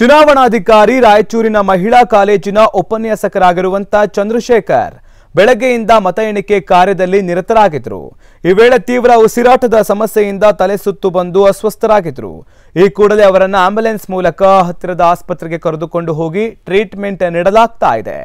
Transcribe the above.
ಚುನಾವಣಾಧಿಕಾರಿ ರಾಯಚೂರಿನ ಮಹಿಳಾ ಕಾಲೇಜಿನ ಉಪನ್ಯಾಸಕರಾಗಿರುವಂತ ಚಂದ್ರಶೇಖರ್ ಬೆಳಗ್ಗೆಯಿಂದ ಮತ ಎಣಿಕೆ ಕಾರ್ಯದಲ್ಲಿ ನಿರತರಾಗಿದ್ರು ಈ ವೇಳೆ ತೀವ್ರ ಉಸಿರಾಟದ ಸಮಸ್ಯೆಯಿಂದ ತಲೆ ಸುತ್ತು ಬಂದು ಅಸ್ವಸ್ಥರಾಗಿದ್ರು ಈ ಕೂಡಲೇ ಅವರನ್ನು ಆಂಬ್ಯುಲೆನ್ಸ್ ಮೂಲಕ ಹತ್ತಿರದ ಆಸ್ಪತ್ರೆಗೆ ಕರೆದುಕೊಂಡು ಹೋಗಿ ಟ್ರೀಟ್ಮೆಂಟ್ ನೀಡಲಾಗ್ತಾ ಇದೆ